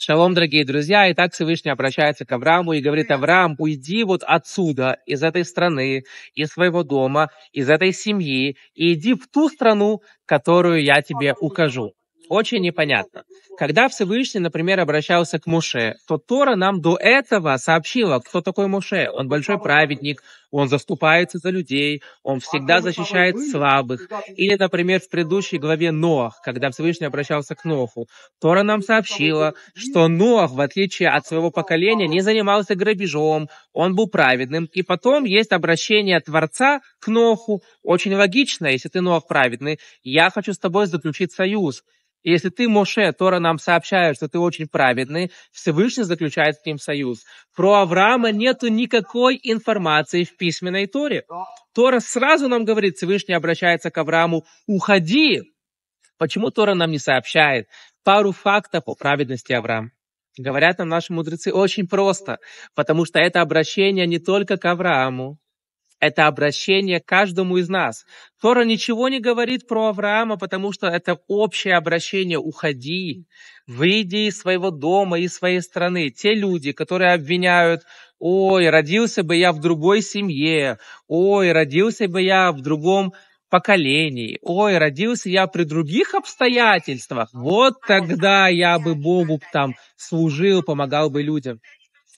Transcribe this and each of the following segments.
Шалом, дорогие друзья. Итак, Всевышний обращается к Аврааму и говорит, Авраам, уйди вот отсюда, из этой страны, из своего дома, из этой семьи, и иди в ту страну, которую я тебе укажу. Очень непонятно. Когда Всевышний, например, обращался к Муше, то Тора нам до этого сообщила, кто такой Муше. Он большой праведник, он заступается за людей, он всегда защищает слабых. Или, например, в предыдущей главе Ноах, когда Всевышний обращался к Ноху, Тора нам сообщила, что Ноах, в отличие от своего поколения, не занимался грабежом, он был праведным. И потом есть обращение Творца к Ноху. Очень логично, если ты Ноах праведный, я хочу с тобой заключить союз. И если ты, Моше, Тора нам сообщает, что ты очень праведный, Всевышний заключает с ним союз. Про Авраама нету никакой информации в письменной Торе. Тора сразу нам говорит, Всевышний обращается к Аврааму, уходи. Почему Тора нам не сообщает пару фактов о праведности Авраама? Говорят нам наши мудрецы очень просто, потому что это обращение не только к Аврааму, это обращение к каждому из нас. Тора ничего не говорит про Авраама, потому что это общее обращение «уходи, выйди из своего дома, из своей страны». Те люди, которые обвиняют «Ой, родился бы я в другой семье», «Ой, родился бы я в другом поколении. Ой, родился я при других обстоятельствах. Вот тогда я бы Богу там служил, помогал бы людям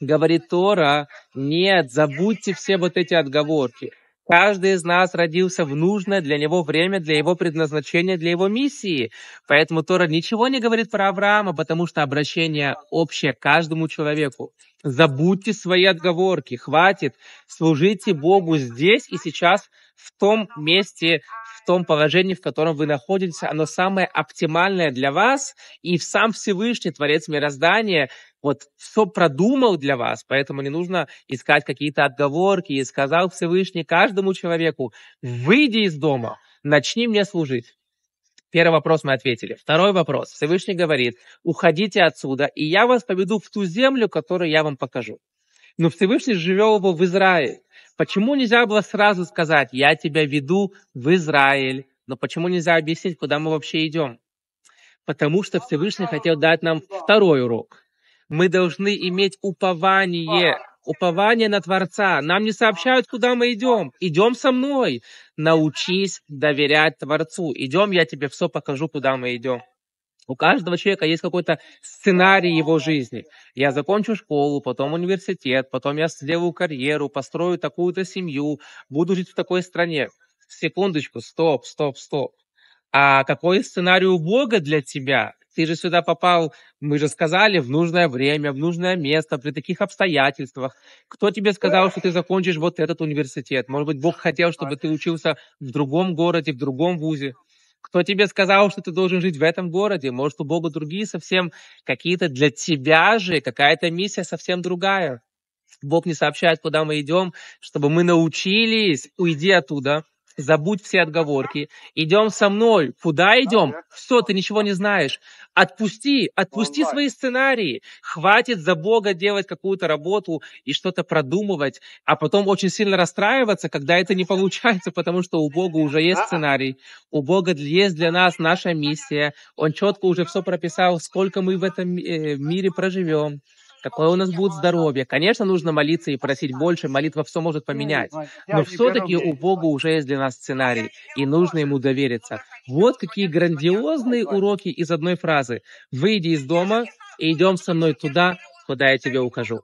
говорит Тора, нет, забудьте все вот эти отговорки. Каждый из нас родился в нужное для него время, для его предназначения, для его миссии. Поэтому Тора ничего не говорит про Авраама, потому что обращение общее каждому человеку. Забудьте свои отговорки, хватит, служите Богу здесь и сейчас в том месте, том положении, в котором вы находитесь, оно самое оптимальное для вас, и сам Всевышний, Творец Мироздания, вот все продумал для вас, поэтому не нужно искать какие-то отговорки, и сказал Всевышний каждому человеку, выйди из дома, начни мне служить. Первый вопрос мы ответили. Второй вопрос. Всевышний говорит, уходите отсюда, и я вас поведу в ту землю, которую я вам покажу. Но Всевышний живел его в Израиле. Почему нельзя было сразу сказать, я тебя веду в Израиль? Но почему нельзя объяснить, куда мы вообще идем? Потому что Всевышний хотел дать нам второй урок. Мы должны иметь упование, упование на Творца. Нам не сообщают, куда мы идем. Идем со мной. Научись доверять Творцу. Идем, я тебе все покажу, куда мы идем. У каждого человека есть какой-то сценарий его жизни. Я закончу школу, потом университет, потом я сделаю карьеру, построю такую-то семью, буду жить в такой стране. Секундочку, стоп, стоп, стоп. А какой сценарий у Бога для тебя? Ты же сюда попал, мы же сказали, в нужное время, в нужное место, при таких обстоятельствах. Кто тебе сказал, что ты закончишь вот этот университет? Может быть, Бог хотел, чтобы ты учился в другом городе, в другом вузе? Кто тебе сказал, что ты должен жить в этом городе? Может, у Бога другие совсем какие-то для тебя же, какая-то миссия совсем другая. Бог не сообщает, куда мы идем, чтобы мы научились, уйди оттуда, Забудь все отговорки. Идем со мной. Куда идем? Все, ты ничего не знаешь? Отпусти, отпусти свои сценарии. Хватит за Бога делать какую-то работу и что-то продумывать, а потом очень сильно расстраиваться, когда это не получается, потому что у Бога уже есть сценарий. У Бога есть для нас наша миссия. Он четко уже все прописал, сколько мы в этом э, мире проживем какое у нас будет здоровье. Конечно, нужно молиться и просить больше, молитва все может поменять. Но все-таки у Бога уже есть для нас сценарий, и нужно ему довериться. Вот какие грандиозные уроки из одной фразы. «Выйди из дома и идем со мной туда, куда я тебе укажу».